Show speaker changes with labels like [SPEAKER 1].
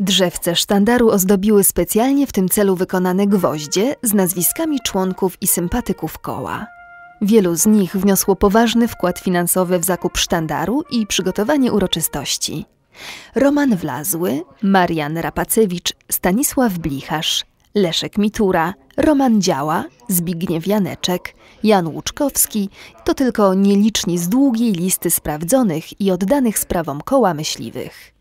[SPEAKER 1] Drzewce sztandaru ozdobiły specjalnie w tym celu wykonane gwoździe z nazwiskami członków i sympatyków koła. Wielu z nich wniosło poważny wkład finansowy w zakup sztandaru i przygotowanie uroczystości. Roman Wlazły, Marian Rapacewicz, Stanisław Blicharz, Leszek Mitura, Roman Działa, Zbigniew Janeczek, Jan Łuczkowski to tylko nieliczni z długiej listy sprawdzonych i oddanych sprawom koła myśliwych.